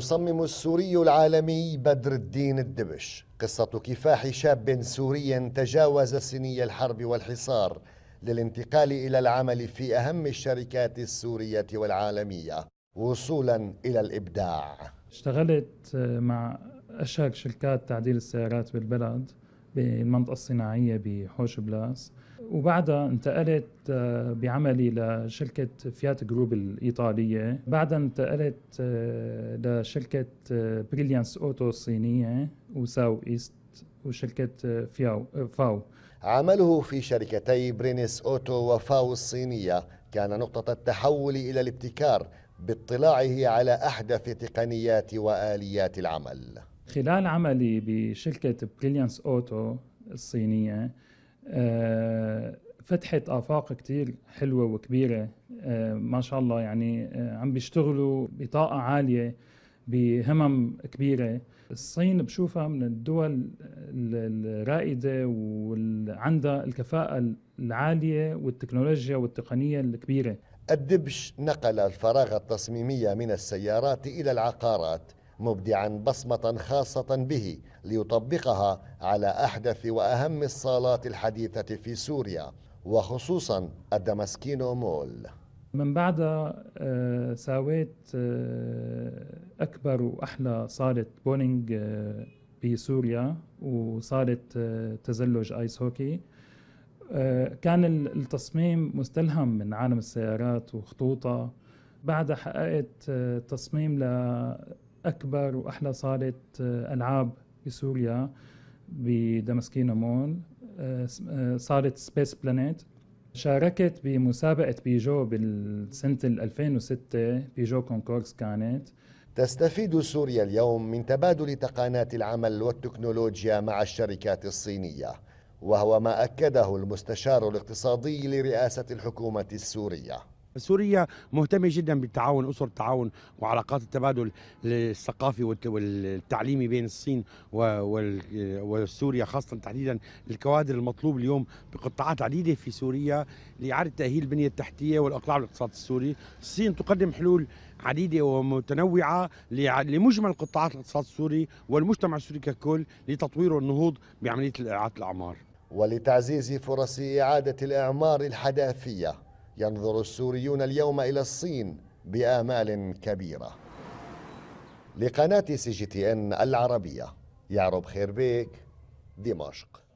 المصمم السوري العالمي بدر الدين الدبش قصة كفاح شاب سوري تجاوز سني الحرب والحصار للانتقال إلى العمل في أهم الشركات السورية والعالمية وصولا إلى الإبداع اشتغلت مع أشهر شركات تعديل السيارات بالبلد بالمنطقة الصناعية بحوش بلاس وبعدها انتقلت آه، بعملي لشركة فيات جروب الإيطالية بعدها انتقلت آه، لشركة آه، بريليانس أوتو الصينية وساو إيست وشركة فياو فاو عمله في شركتي برينس أوتو وفاو الصينية كان نقطة التحول إلى الابتكار باطلاعه على أحدث تقنيات وآليات العمل خلال عملي بشركة بريليانس أوتو الصينية آه، فتحت آفاق كتير حلوة وكبيرة آه، ما شاء الله يعني آه، عم بيشتغلوا بطاقة عالية بهمم كبيرة الصين بشوفها من الدول الرائدة وعندها الكفاءة العالية والتكنولوجيا والتقنية الكبيرة الدبش نقل الفراغ التصميمي من السيارات إلى العقارات مبدعا بصمة خاصة به ليطبقها على أحدث وأهم الصالات الحديثة في سوريا وخصوصا الدمسكينو مول من بعدها آه، ساويت آه، أكبر وأحلى صالة بولينج بسوريا آه، وصالة تزلج آيس هوكي كان التصميم مستلهم من عالم السيارات وخطوطها بعدها حققت تصميم ل اكبر واحلى صاله آه، العاب بسوريا بدمسكينا مول آه، آه، صاله سبيس بلانيت شاركت بمسابقة بيجو بالسنة 2006 بيجو كونكورس كانت تستفيد سوريا اليوم من تبادل تقانات العمل والتكنولوجيا مع الشركات الصينية وهو ما أكده المستشار الاقتصادي لرئاسة الحكومة السورية سوريا مهتمة جدا بالتعاون أسر التعاون وعلاقات التبادل الثقافي والتعليمي بين الصين وسوريا خاصة تحديدا الكوادر المطلوب اليوم بقطاعات عديدة في سوريا لإعادة تأهيل البنية التحتية والإقلاع بالاقتصاد السوري الصين تقدم حلول عديدة ومتنوعة لمجمل قطاعات الاقتصاد السوري والمجتمع السوري ككل لتطوير والنهوض بعملية إعادة الأعمار ولتعزيز فرص إعادة الأعمار الحداثية ينظر السوريون اليوم إلى الصين بآمال كبيرة لقناة سي جي تي ان العربية يعرب خير بيك دمشق